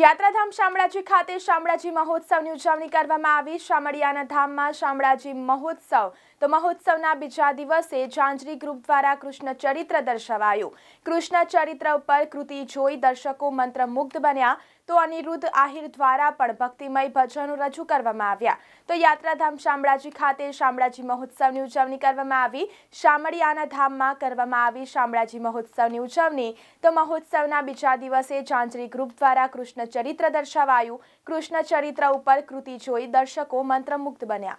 યાત્રાધામ શામળાજી ખાતે શામળાજી મહોત્સવની ઉજવણી કરવામાં આવી શામળિયાના ધામમાં શામળાજી મહોત્સવ તો મહોત્સવના બીજા દિવસે ઝાંઝરી ગ્રુપ દ્વારા કૃષ્ણ ચરિત્ર દર્શાવાયું કૃષ્ણ ચરિત્ર ઉપર કૃતિ જોઈ દર્શકો મંત્રમુગ્ધ બન્યા તો અનિરુદ્ધ આહિર દ્વારા પણ ભક્તિમય ભજનો રજૂ કરવામાં આવ્યા તો યાત્રાધામ શામળાજી ખાતે શામળાજી મહોત્સવની ઉજવણી કરવામાં આવી શામળિયાના ધામમાં કરવામાં આવી શામળાજી મહોત્સવની ઉજવણી તો મહોત્સવના બીજા દિવસે ઝાંઝરી ગ્રુપ દ્વારા કૃષ્ણ ચરિત્ર દર્શાવાયું કૃષ્ણ ચરિત્ર ઉપર કૃતિ જોઈ દર્શકો મંત્રમુગ્ધ બન્યા